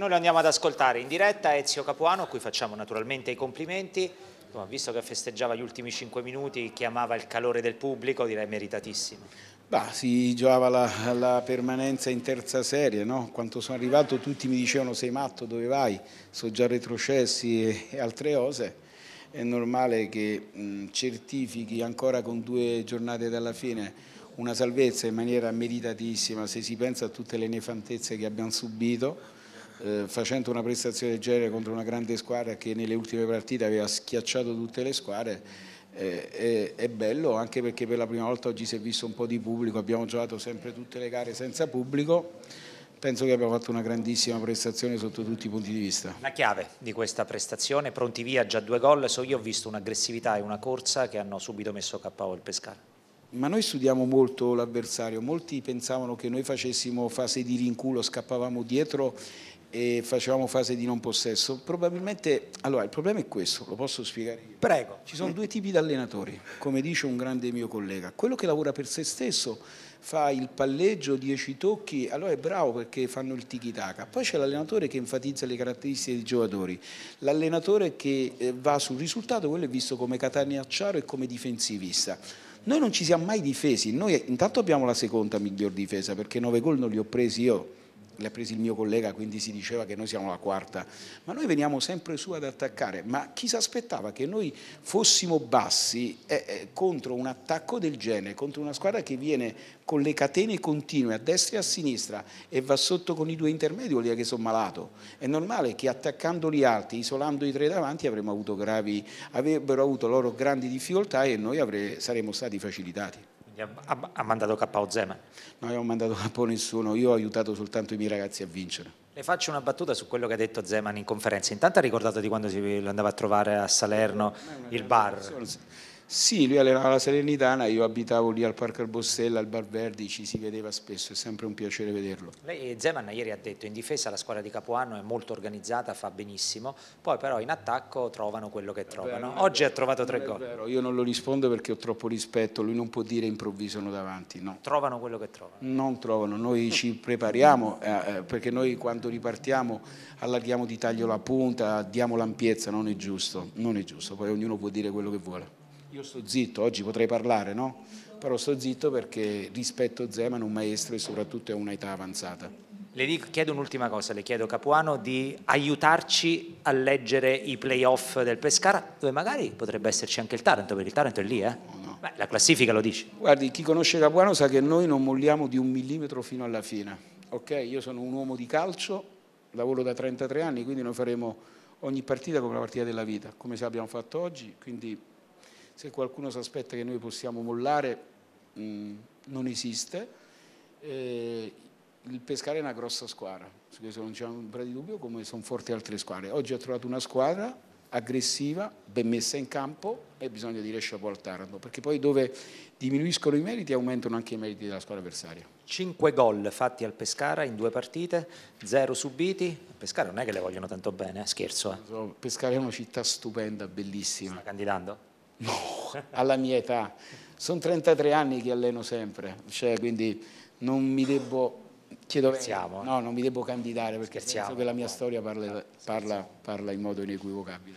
noi lo andiamo ad ascoltare in diretta Ezio Capuano, a cui facciamo naturalmente i complimenti. Visto che festeggiava gli ultimi 5 minuti, chiamava il calore del pubblico, direi meritatissimo. Bah, si giocava la, la, permanenza in terza serie, no? quando sono arrivato tutti mi dicevano sei matto, dove vai? sono già retrocessi e, e altre cose, è normale che mh, certifichi ancora con due giornate dalla fine una salvezza in maniera meritatissima se si pensa a tutte le nefantezze che abbiamo subito eh, facendo una prestazione del genere contro una grande squadra che nelle ultime partite aveva schiacciato tutte le squadre, eh, è, è bello anche perché per la prima volta oggi si è visto un po' di pubblico, abbiamo giocato sempre tutte le gare senza pubblico, penso che abbiamo fatto una grandissima prestazione sotto tutti i punti di vista. La chiave di questa prestazione, pronti via già due gol, so io ho visto un'aggressività e una corsa che hanno subito messo a capo il Pescara. Ma noi studiamo molto l'avversario, molti pensavano che noi facessimo fase di rinculo, scappavamo dietro e facevamo fase di non possesso. Probabilmente, allora il problema è questo, lo posso spiegare io. Prego. Ci sono due tipi di allenatori, come dice un grande mio collega. Quello che lavora per se stesso fa il palleggio, dieci tocchi, allora è bravo perché fanno il tiki-taka. Poi c'è l'allenatore che enfatizza le caratteristiche dei giocatori, l'allenatore che eh, va sul risultato, quello è visto come cataniacciaro e come difensivista. Noi non ci siamo mai difesi, noi intanto abbiamo la seconda miglior difesa perché nove gol non li ho presi io, le ha prese il mio collega, quindi si diceva che noi siamo la quarta, ma noi veniamo sempre su ad attaccare, ma chi si aspettava che noi fossimo bassi eh, eh, contro un attacco del genere, contro una squadra che viene con le catene continue a destra e a sinistra e va sotto con i due intermedi vuol dire che sono malato, è normale che attaccando gli alti, isolando i tre davanti avremmo avuto gravi, avrebbero avuto loro grandi difficoltà e noi avre, saremmo stati facilitati. Eh, ha, ha mandato KO Zeman. No, io non ho mandato KO nessuno, io ho aiutato soltanto i miei ragazzi a vincere. Le faccio una battuta su quello che ha detto Zeman in conferenza. Intanto ha ricordato di quando si, andava a trovare a Salerno il bar. Sì, lui allenava la Salernitana, io abitavo lì al Parco Albostella, al Bar Verdi, ci si vedeva spesso, è sempre un piacere vederlo. Lei, Zeman ieri ha detto in difesa la squadra di Capuanno è molto organizzata, fa benissimo, poi però in attacco trovano quello che trovano. Vero, Oggi ha trovato tre gol. Vero, io non lo rispondo perché ho troppo rispetto, lui non può dire improvvisano davanti, no. Trovano quello che trovano. Non trovano, noi ci prepariamo eh, eh, perché noi quando ripartiamo allarghiamo di taglio la punta, diamo l'ampiezza, non è giusto, non è giusto, poi ognuno può dire quello che vuole. Io sto zitto, oggi potrei parlare, no? Però sto zitto perché rispetto Zeman, un maestro e soprattutto a un'età avanzata. Le dico, chiedo un'ultima cosa, le chiedo Capuano di aiutarci a leggere i playoff del Pescara, dove magari potrebbe esserci anche il Taranto, perché il Taranto è lì, eh? Oh, no, Beh, la classifica lo dice. Guardi, chi conosce Capuano sa che noi non molliamo di un millimetro fino alla fine, ok? Io sono un uomo di calcio, lavoro da 33 anni, quindi noi faremo ogni partita come la partita della vita, come se l'abbiamo fatto oggi, quindi se qualcuno si aspetta che noi possiamo mollare mh, mm, non esiste. Eh, il pescare è una grossa squadra, su questo non c'è un ombra di dubbio, come sono forti altre squadre. Oggi ha trovato una squadra aggressiva, ben messa in campo e bisogna dire chapeau al Taranto, perché poi dove diminuiscono i meriti aumentano anche i meriti della squadra avversaria. 5 gol fatti al Pescara in due partite, 0 subiti, il Pescara non è che le vogliono tanto bene, eh, scherzo. Eh. Pescara è una città stupenda, bellissima. Sta candidando? No alla mia età. Sono 33 anni che alleno sempre, cioè, quindi non mi devo... Scherziamo. Eh. No, non mi devo candidare perché Scherziamo, penso che la mia no, eh. storia parla, ah, parla, parla in modo inequivocabile.